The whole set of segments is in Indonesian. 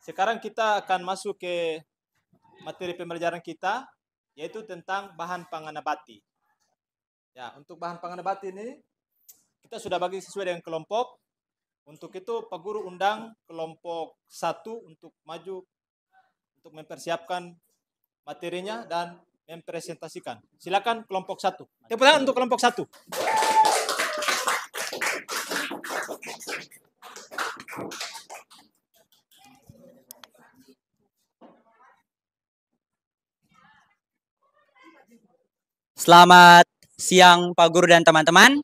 Sekarang kita akan masuk ke materi pembelajaran kita yaitu tentang bahan pangan nabati. Ya, untuk bahan pangan nabati ini kita sudah bagi sesuai dengan kelompok. Untuk itu Pak Guru undang kelompok satu untuk maju untuk mempersiapkan materinya dan mempresentasikan. Silakan kelompok satu. Tepuk tangan untuk kelompok satu. Thank you. Selamat siang Pak Guru dan teman-teman.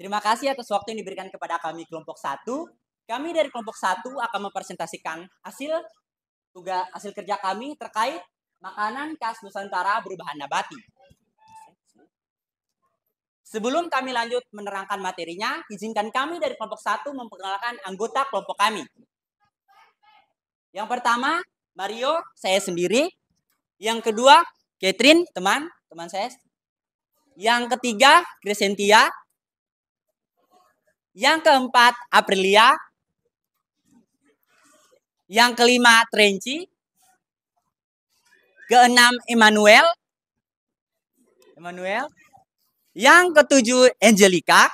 Terima kasih atas waktu yang diberikan kepada kami kelompok satu. Kami dari kelompok satu akan mempresentasikan hasil tugas hasil kerja kami terkait makanan khas Nusantara berbahan nabati. Sebelum kami lanjut menerangkan materinya, izinkan kami dari kelompok satu memperkenalkan anggota kelompok kami. Yang pertama, Mario, saya sendiri. Yang kedua, Catherine, teman, teman saya. Yang ketiga, Crescentia. Yang keempat, Aprilia. Yang kelima, Trenci. Keenam, Emmanuel. Emmanuel. Yang ketujuh, Angelica.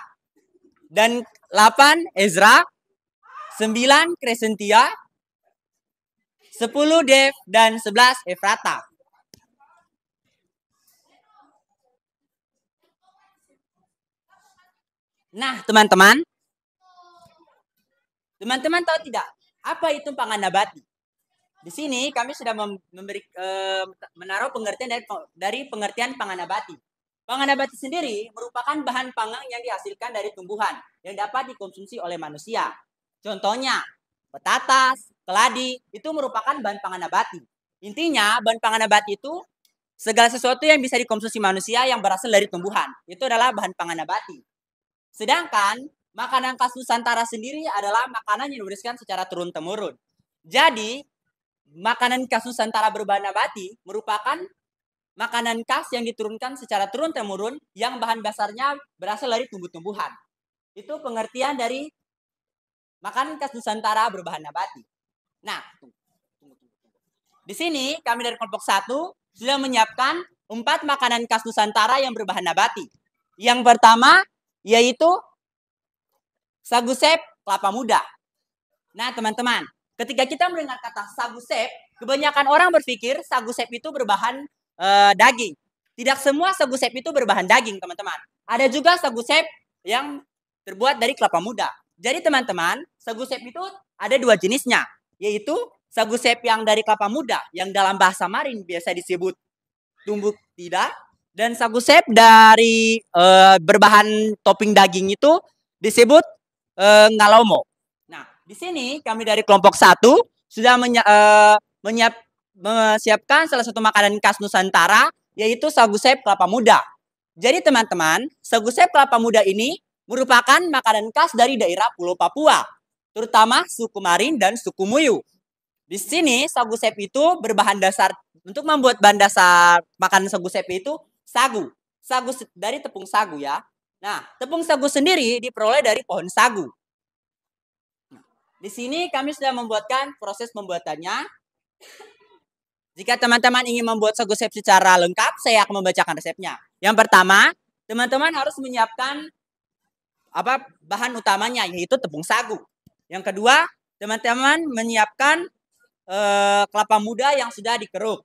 Dan delapan, Ezra. Sembilan, Crescentia. Sepuluh, Dev. Dan sebelas, Efrata. Nah, teman-teman, teman-teman tahu tidak apa itu pangan nabati? Di sini kami sudah memberi eh, menaruh pengertian dari dari pengertian pangan nabati. Pangan nabati sendiri merupakan bahan pangan yang dihasilkan dari tumbuhan yang dapat dikonsumsi oleh manusia. Contohnya, petatas, keladi itu merupakan bahan pangan nabati. Intinya, bahan pangan nabati itu segala sesuatu yang bisa dikonsumsi manusia yang berasal dari tumbuhan. Itu adalah bahan pangan nabati. Sedangkan makanan khas Nusantara sendiri adalah makanan yang diwariskan secara turun-temurun. Jadi, makanan khas Nusantara berbahan nabati merupakan makanan khas yang diturunkan secara turun-temurun yang bahan dasarnya berasal dari tumbuh-tumbuhan. Itu pengertian dari makanan khas Nusantara berbahan nabati. Nah, di sini kami dari kelompok satu sudah menyiapkan empat makanan khas Nusantara yang berbahan nabati. Yang pertama yaitu sagu sep kelapa muda. Nah, teman-teman, ketika kita mendengar kata sagu sep kebanyakan orang berpikir sagu sep itu berbahan e, daging. Tidak semua sagu sep itu berbahan daging, teman-teman. Ada juga sagu sep yang terbuat dari kelapa muda. Jadi, teman-teman, sagu sep itu ada dua jenisnya, yaitu sagu sep yang dari kelapa muda yang dalam bahasa Marin biasa disebut tumbuk tidak dan sagu sep dari uh, berbahan topping daging itu disebut uh, ngalomo. Nah, di sini kami dari kelompok satu sudah menya uh, menyiap menyiapkan salah satu makanan khas Nusantara yaitu sagu sep kelapa muda. Jadi teman-teman, sagu sep kelapa muda ini merupakan makanan khas dari daerah Pulau Papua, terutama suku Marin dan suku Muyu. Di sini sagu sep itu berbahan dasar untuk membuat bahan dasar makanan sagu sep itu sagu. Sagu dari tepung sagu ya. Nah, tepung sagu sendiri diperoleh dari pohon sagu. Nah, di sini kami sudah membuatkan proses pembuatannya. Jika teman-teman ingin membuat sagu sep secara lengkap, saya akan membacakan resepnya. Yang pertama, teman-teman harus menyiapkan apa bahan utamanya yaitu tepung sagu. Yang kedua, teman-teman menyiapkan eh, kelapa muda yang sudah dikeruk.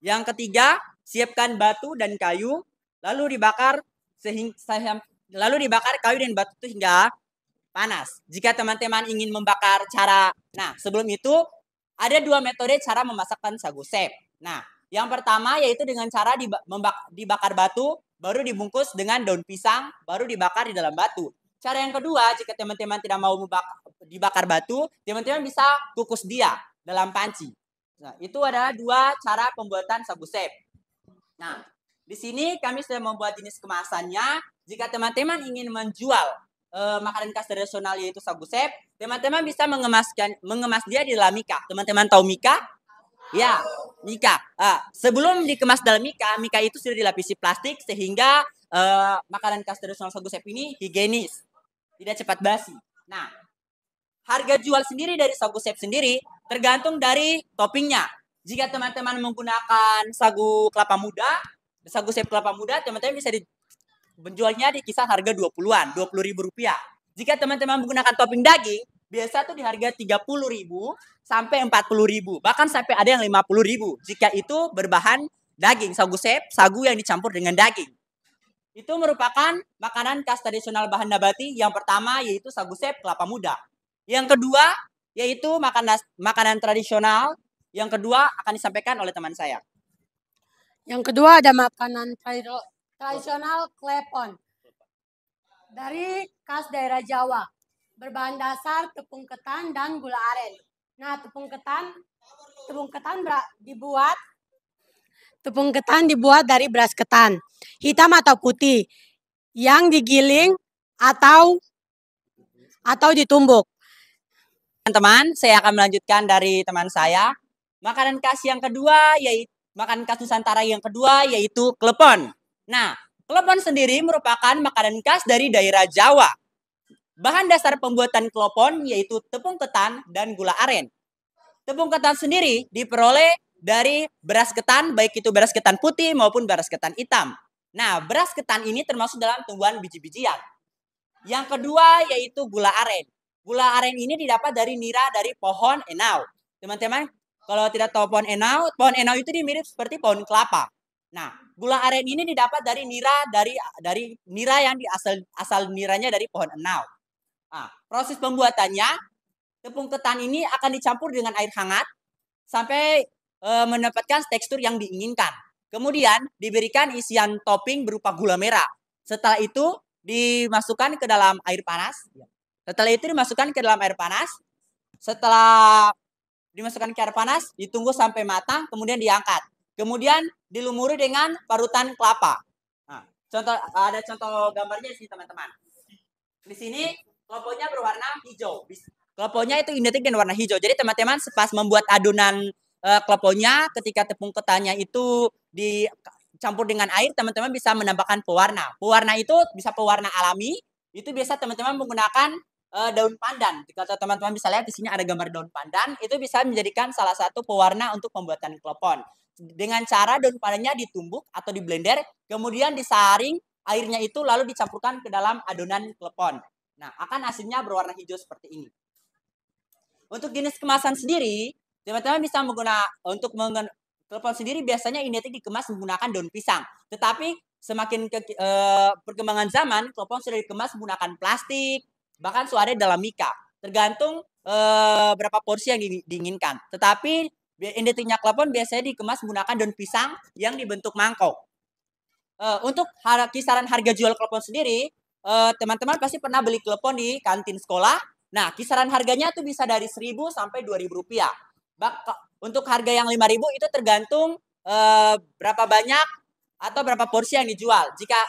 Yang ketiga, siapkan batu dan kayu, lalu dibakar sehingga lalu dibakar kayu dan batu itu hingga panas. Jika teman-teman ingin membakar cara, nah sebelum itu ada dua metode cara memasakkan sagu sep. Nah, yang pertama yaitu dengan cara dibakar batu, baru dibungkus dengan daun pisang, baru dibakar di dalam batu. Cara yang kedua, jika teman-teman tidak mau dibakar batu, teman-teman bisa kukus dia dalam panci. Nah, itu adalah dua cara pembuatan sabu sep. Nah, di sini kami sudah membuat jenis kemasannya. Jika teman-teman ingin menjual uh, makanan khas tradisional yaitu sabu sep, teman-teman bisa mengemaskan mengemas dia di dalam mika. Teman-teman tahu mika? Ya, mika. Uh, sebelum dikemas dalam mika, mika itu sudah dilapisi plastik sehingga uh, makanan khas tradisional sabu sep ini higienis, tidak cepat basi. Nah, harga jual sendiri dari sabu sep sendiri Tergantung dari toppingnya. Jika teman-teman menggunakan sagu kelapa muda, sagu sep kelapa muda, teman-teman bisa di, menjualnya di kisah harga 20-an, 20 ribu rupiah. Jika teman-teman menggunakan topping daging, biasa tuh di harga 30 ribu sampai 40 ribu, bahkan sampai ada yang 50 ribu. Jika itu berbahan daging, sagu sep, sagu yang dicampur dengan daging. Itu merupakan makanan khas tradisional bahan nabati yang pertama yaitu sagu sep kelapa muda. Yang kedua yaitu makanan makanan tradisional. Yang kedua akan disampaikan oleh teman saya. Yang kedua ada makanan tradisional klepon. Dari khas daerah Jawa. Berbahan dasar tepung ketan dan gula aren. Nah, tepung ketan tepung ketan dibuat tepung ketan dibuat dari beras ketan, hitam atau putih yang digiling atau atau ditumbuk teman-teman, saya akan melanjutkan dari teman saya. Makanan khas yang kedua yaitu makanan khas Nusantara yang kedua yaitu klepon. Nah, klepon sendiri merupakan makanan khas dari daerah Jawa. Bahan dasar pembuatan klepon yaitu tepung ketan dan gula aren. Tepung ketan sendiri diperoleh dari beras ketan, baik itu beras ketan putih maupun beras ketan hitam. Nah, beras ketan ini termasuk dalam tumbuhan biji-bijian. Yang kedua yaitu gula aren. Gula aren ini didapat dari nira dari pohon enau. Teman-teman, kalau tidak tahu pohon enau, pohon enau itu mirip seperti pohon kelapa. Nah, gula aren ini didapat dari nira dari dari nira yang di asal asal niranya dari pohon enau. Nah, proses pembuatannya tepung ketan ini akan dicampur dengan air hangat sampai e, mendapatkan tekstur yang diinginkan. Kemudian diberikan isian topping berupa gula merah. Setelah itu dimasukkan ke dalam air panas. Ya. Setelah itu dimasukkan ke dalam air panas. Setelah dimasukkan ke air panas, ditunggu sampai matang, kemudian diangkat. Kemudian dilumuri dengan parutan kelapa. Nah, contoh ada contoh gambarnya sih teman-teman. Di sini kelompoknya berwarna hijau. Kelompoknya itu identik dengan warna hijau. Jadi teman-teman sepas membuat adonan eh, kelompoknya ketika tepung ketannya itu dicampur dengan air, teman-teman bisa menambahkan pewarna. Pewarna itu bisa pewarna alami. Itu biasa teman-teman menggunakan uh, daun pandan. jika teman-teman bisa lihat di sini ada gambar daun pandan, itu bisa menjadikan salah satu pewarna untuk pembuatan klepon. Dengan cara daun pandannya ditumbuk atau di blender, kemudian disaring airnya itu lalu dicampurkan ke dalam adonan klepon. Nah, akan hasilnya berwarna hijau seperti ini. Untuk jenis kemasan sendiri, teman-teman bisa menggunakan untuk menggun klepon sendiri biasanya identik dikemas menggunakan daun pisang. Tetapi semakin ke, e, perkembangan zaman, klepon sudah dikemas menggunakan plastik, bahkan suaranya dalam mika tergantung eh, berapa porsi yang diinginkan tetapi identiknya klepon biasanya dikemas menggunakan daun pisang yang dibentuk mangkok eh, untuk har kisaran harga jual klepon sendiri eh, teman-teman pasti pernah beli klepon di kantin sekolah nah kisaran harganya tuh bisa dari 1000 sampai 2000 rupiah Bak untuk harga yang 5000 itu tergantung berapa banyak atau berapa porsi yang dijual jika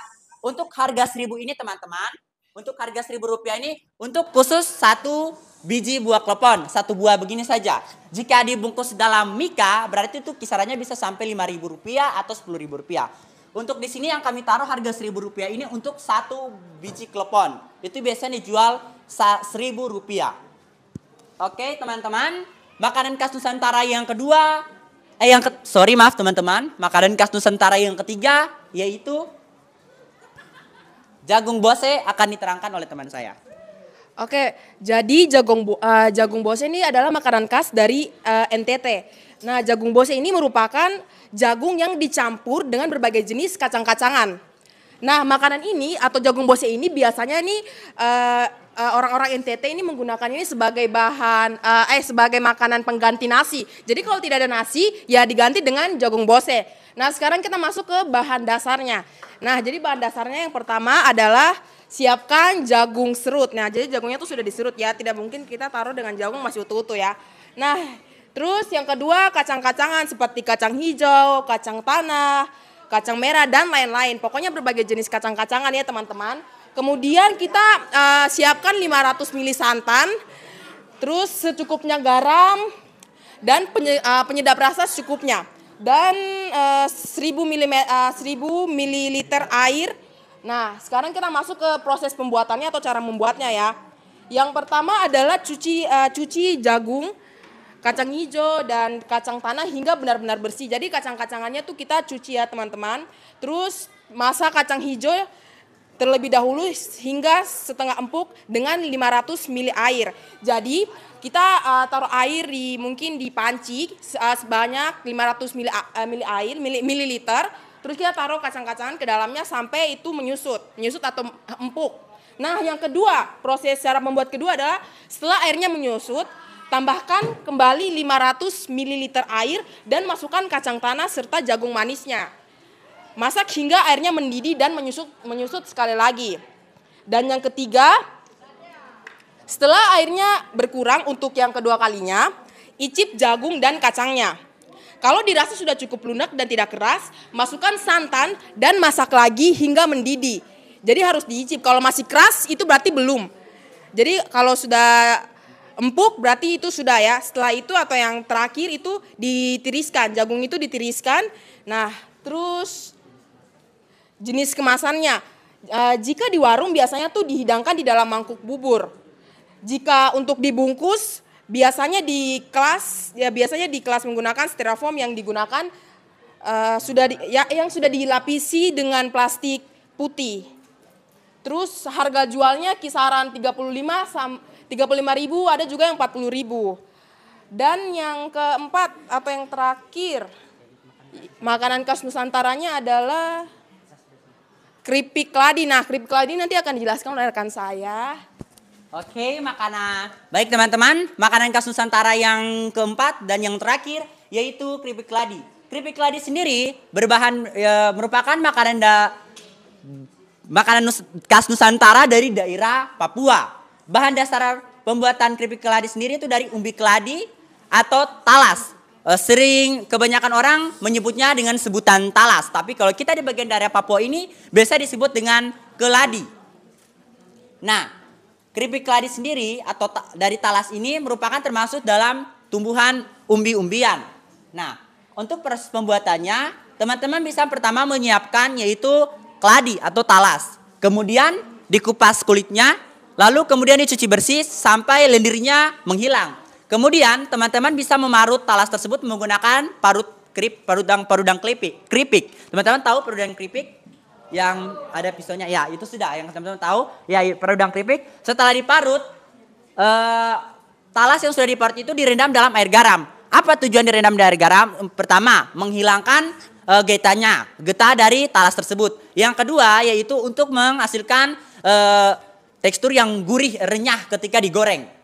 untuk harga seribu ini teman-teman untuk harga seribu rupiah ini untuk khusus satu biji buah klepon, satu buah begini saja. Jika dibungkus dalam mika, berarti itu kisarannya bisa sampai lima ribu rupiah atau sepuluh ribu rupiah. Untuk di sini yang kami taruh harga seribu rupiah ini untuk satu biji klepon. Itu biasanya dijual seribu rupiah. Oke teman-teman, makanan khas Nusantara yang kedua, eh yang ke, sorry maaf teman-teman, makanan khas Nusantara yang ketiga yaitu Jagung Bose akan diterangkan oleh teman saya. Oke, jadi jagung uh, jagung bose ini adalah makanan khas dari uh, eh, NTT. Nah, jagung bose ini merupakan jagung yang dicampur dengan berbagai jenis kacang-kacangan. Nah, makanan ini atau jagung bose ini biasanya eh, ini uh, uh, orang-orang NTT ini menggunakan ini sebagai bahan uh, eh sebagai makanan pengganti nasi. Jadi kalau tidak ada nasi ya diganti dengan jagung bose. Nah, sekarang kita masuk ke bahan dasarnya. Nah, jadi bahan dasarnya yang pertama adalah siapkan jagung serut. Nah, jadi jagungnya itu sudah diserut ya, tidak mungkin kita taruh dengan jagung masih utuh-utuh ya. Nah, terus yang kedua kacang-kacangan seperti kacang hijau, kacang tanah, kacang merah dan lain-lain. Pokoknya berbagai jenis kacang-kacangan ya, teman-teman. Kemudian kita uh, siapkan 500 ml santan, terus secukupnya garam dan penye, uh, penyedap rasa secukupnya dan uh, 1000 ml uh, 1000 ml air. Nah, sekarang kita masuk ke proses pembuatannya atau cara membuatnya ya. Yang pertama adalah cuci uh, cuci jagung, kacang hijau dan kacang tanah hingga benar-benar bersih. Jadi kacang-kacangannya tuh kita cuci ya, teman-teman. Terus masak kacang hijau terlebih dahulu hingga setengah empuk dengan 500 ml air. Jadi kita uh, taruh air di mungkin di panci uh, sebanyak 500 ml, uh, ml air mili, mililiter. Terus kita taruh kacang-kacangan ke dalamnya sampai itu menyusut, menyusut atau empuk. Nah, yang kedua, proses cara membuat kedua adalah setelah airnya menyusut, tambahkan kembali 500 ml air dan masukkan kacang tanah serta jagung manisnya. Masak hingga airnya mendidih dan menyusut menyusut sekali lagi. Dan yang ketiga, setelah airnya berkurang untuk yang kedua kalinya, icip jagung dan kacangnya. Kalau dirasa sudah cukup lunak dan tidak keras, masukkan santan dan masak lagi hingga mendidih. Jadi harus diicip. Kalau masih keras itu berarti belum. Jadi kalau sudah empuk berarti itu sudah ya. Setelah itu atau yang terakhir itu ditiriskan. Jagung itu ditiriskan. Nah, terus jenis kemasannya. Eh, jika di warung biasanya tuh dihidangkan di dalam mangkuk bubur. Jika untuk dibungkus biasanya di kelas ya biasanya di kelas menggunakan styrofoam yang digunakan uh, sudah di, ya yang sudah dilapisi dengan plastik putih. Terus harga jualnya kisaran 35 35 ribu ada juga yang ribu Dan yang keempat atau yang terakhir makanan khas Nusantaranya adalah keripik keladi, Nah, keripik keladi nanti akan dijelaskan oleh rekan saya. Oke, makanan. Baik teman-teman, makanan khas Nusantara yang keempat dan yang terakhir yaitu keripik keladi. Keripik keladi sendiri berbahan e, merupakan makanan da, makanan nus, khas Nusantara dari daerah Papua. Bahan dasar pembuatan keripik keladi sendiri itu dari umbi keladi atau talas. Eh, sering kebanyakan orang menyebutnya dengan sebutan talas. Tapi kalau kita di bagian daerah Papua ini biasa disebut dengan keladi. Nah, keripik keladi sendiri atau ta dari talas ini merupakan termasuk dalam tumbuhan umbi-umbian. Nah, untuk proses pembuatannya, teman-teman bisa pertama menyiapkan yaitu keladi atau talas. Kemudian dikupas kulitnya, lalu kemudian dicuci bersih sampai lendirnya menghilang. Kemudian teman-teman bisa memarut talas tersebut menggunakan parut krip, parudang parudang klipik, keripik. Teman-teman tahu parudang keripik yang ada pisaunya? Ya, itu sudah yang teman-teman tahu. Ya, ya, parudang keripik. Setelah diparut, eh, talas yang sudah diparut itu direndam dalam air garam. Apa tujuan direndam dari garam? Pertama, menghilangkan e, eh, getanya, getah dari talas tersebut. Yang kedua, yaitu untuk menghasilkan e, tekstur yang gurih renyah ketika digoreng.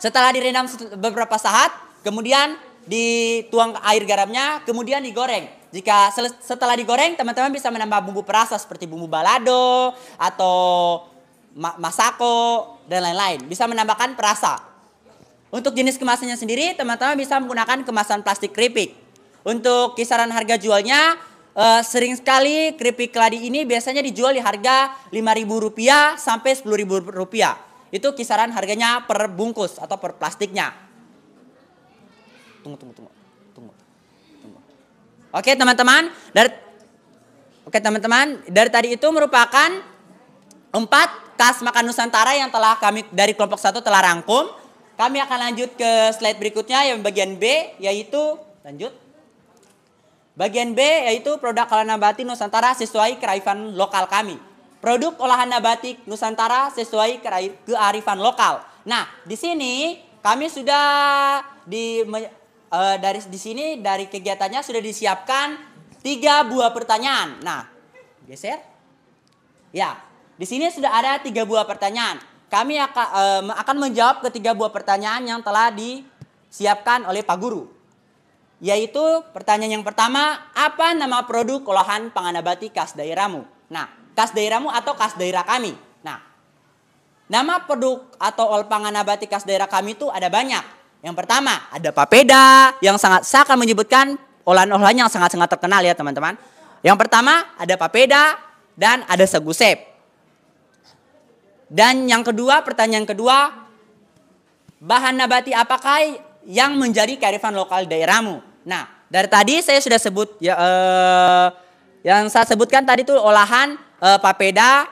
Setelah direndam beberapa saat, kemudian dituang air garamnya, kemudian digoreng. Jika setelah digoreng, teman-teman bisa menambah bumbu perasa seperti bumbu balado atau masako dan lain-lain. Bisa menambahkan perasa. Untuk jenis kemasannya sendiri, teman-teman bisa menggunakan kemasan plastik keripik. Untuk kisaran harga jualnya, eh, sering sekali keripik keladi ini biasanya dijual di harga Rp5.000 sampai Rp10.000. Itu kisaran harganya per bungkus atau per plastiknya. Tunggu, tunggu, tunggu. Tunggu. tunggu. Oke, teman-teman. Dari Oke, teman-teman. Dari tadi itu merupakan empat kas makan Nusantara yang telah kami dari kelompok satu telah rangkum. Kami akan lanjut ke slide berikutnya yang bagian B yaitu lanjut. Bagian B yaitu produk kalau batin Nusantara sesuai keraifan lokal kami. Produk olahan nabati Nusantara sesuai kearifan lokal. Nah, di sini kami sudah di uh, dari di sini dari kegiatannya sudah disiapkan tiga buah pertanyaan. Nah, geser. Ya, di sini sudah ada tiga buah pertanyaan. Kami akan, eh, akan menjawab ketiga buah pertanyaan yang telah disiapkan oleh Pak Guru. Yaitu pertanyaan yang pertama, apa nama produk olahan pangan nabati khas daerahmu? Nah, kas daerahmu atau kas daerah kami. Nah, nama produk atau ol pangan nabati kas daerah kami itu ada banyak. Yang pertama, ada papeda yang sangat saya akan menyebutkan olahan-olahan yang sangat-sangat terkenal ya, teman-teman. Yang pertama, ada papeda dan ada segusep. Dan yang kedua, pertanyaan kedua, bahan nabati apakah yang menjadi kearifan lokal daerahmu? Nah, dari tadi saya sudah sebut ya eh, yang saya sebutkan tadi itu olahan uh, papeda,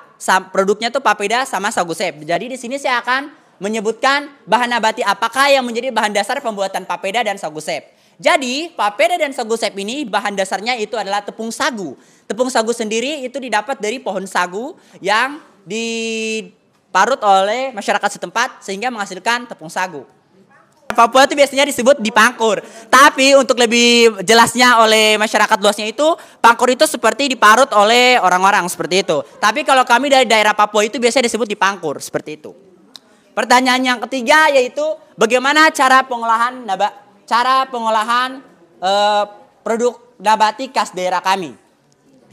produknya tuh papeda sama sagu sep. Jadi di sini saya akan menyebutkan bahan abadi apakah yang menjadi bahan dasar pembuatan papeda dan sagu sep. Jadi papeda dan sagu sep ini bahan dasarnya itu adalah tepung sagu. Tepung sagu sendiri itu didapat dari pohon sagu yang diparut oleh masyarakat setempat sehingga menghasilkan tepung sagu. Papua itu biasanya disebut di pangkur. Tapi untuk lebih jelasnya oleh masyarakat luasnya itu pangkur itu seperti diparut oleh orang-orang seperti itu. Tapi kalau kami dari daerah Papua itu biasanya disebut di pangkur seperti itu. Pertanyaan yang ketiga yaitu bagaimana cara pengolahan naba, cara pengolahan e, produk nabati khas daerah kami.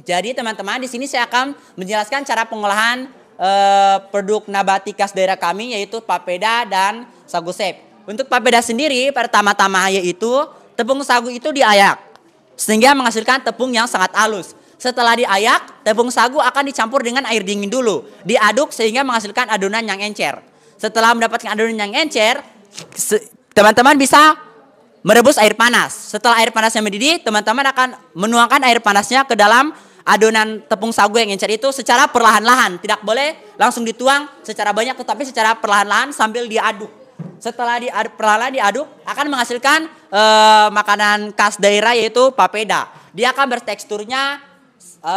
Jadi teman-teman di sini saya akan menjelaskan cara pengolahan e, produk nabati khas daerah kami yaitu papeda dan sagu sagusep. Untuk papeda sendiri, pertama-tama yaitu tepung sagu itu diayak. Sehingga menghasilkan tepung yang sangat halus. Setelah diayak, tepung sagu akan dicampur dengan air dingin dulu. Diaduk sehingga menghasilkan adonan yang encer. Setelah mendapatkan adonan yang encer, teman-teman bisa merebus air panas. Setelah air panasnya mendidih, teman-teman akan menuangkan air panasnya ke dalam adonan tepung sagu yang encer itu secara perlahan-lahan. Tidak boleh langsung dituang secara banyak tetapi secara perlahan-lahan sambil diaduk. Setelah diaduk, perlahan diaduk akan menghasilkan e, makanan khas daerah yaitu papeda. Dia akan berteksturnya e,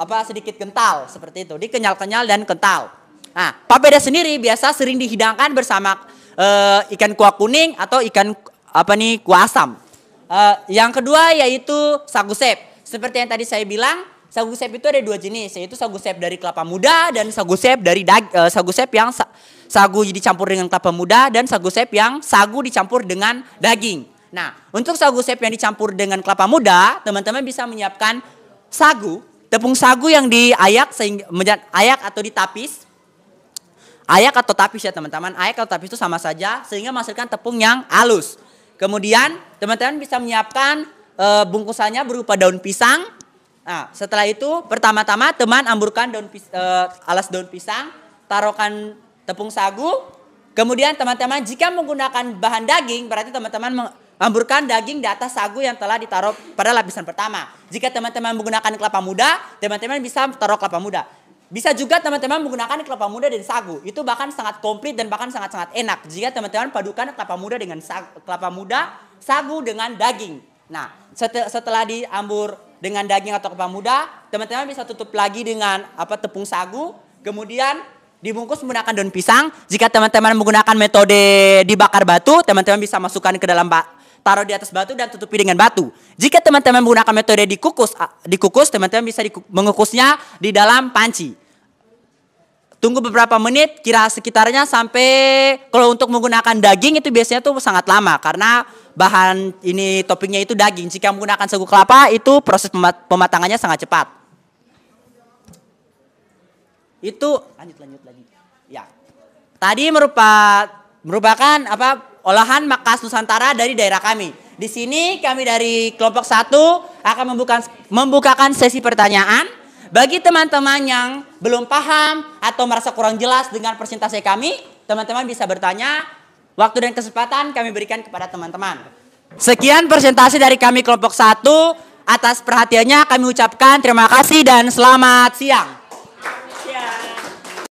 apa sedikit kental seperti itu, dikenyal-kenyal dan kental. Nah, papeda sendiri biasa sering dihidangkan bersama e, ikan kuah kuning atau ikan apa nih kuah asam. E, yang kedua yaitu sagu sagusep. Seperti yang tadi saya bilang, sagu sagusep itu ada dua jenis, yaitu sagu sagusep dari kelapa muda dan sagu sagusep dari dag, e, sagusep yang sagu dicampur dengan kelapa muda dan sagu sep yang sagu dicampur dengan daging. Nah, untuk sagu sep yang dicampur dengan kelapa muda, teman-teman bisa menyiapkan sagu, tepung sagu yang diayak sehingga ayak atau ditapis. Ayak atau tapis ya teman-teman. Ayak atau tapis itu sama saja sehingga menghasilkan tepung yang halus. Kemudian teman-teman bisa menyiapkan e, bungkusannya berupa daun pisang. Nah, setelah itu pertama-tama teman amburkan daun pis, e, alas daun pisang, taruhkan tepung sagu. Kemudian teman-teman jika menggunakan bahan daging berarti teman-teman menghamburkan daging di atas sagu yang telah ditaruh pada lapisan pertama. Jika teman-teman menggunakan kelapa muda, teman-teman bisa taruh kelapa muda. Bisa juga teman-teman menggunakan kelapa muda dan sagu. Itu bahkan sangat komplit dan bahkan sangat-sangat enak jika teman-teman padukan kelapa muda dengan sagu, kelapa muda, sagu dengan daging. Nah, setelah diambur dengan daging atau kelapa muda, teman-teman bisa tutup lagi dengan apa tepung sagu, kemudian Dibungkus menggunakan daun pisang. Jika teman-teman menggunakan metode dibakar batu, teman-teman bisa masukkan ke dalam bak taruh di atas batu dan tutupi dengan batu. Jika teman-teman menggunakan metode dikukus, dikukus teman-teman bisa mengukusnya di dalam panci. Tunggu beberapa menit, kira sekitarnya sampai kalau untuk menggunakan daging itu biasanya tuh sangat lama karena bahan ini toppingnya itu daging. Jika menggunakan sagu kelapa itu proses pematangannya sangat cepat itu lanjut lanjut lagi ya tadi merupakan merupakan apa olahan makas nusantara dari daerah kami di sini kami dari kelompok satu akan membuka, membukakan sesi pertanyaan bagi teman-teman yang belum paham atau merasa kurang jelas dengan persentase kami teman-teman bisa bertanya waktu dan kesempatan kami berikan kepada teman-teman sekian presentasi dari kami kelompok satu atas perhatiannya kami ucapkan terima kasih dan selamat siang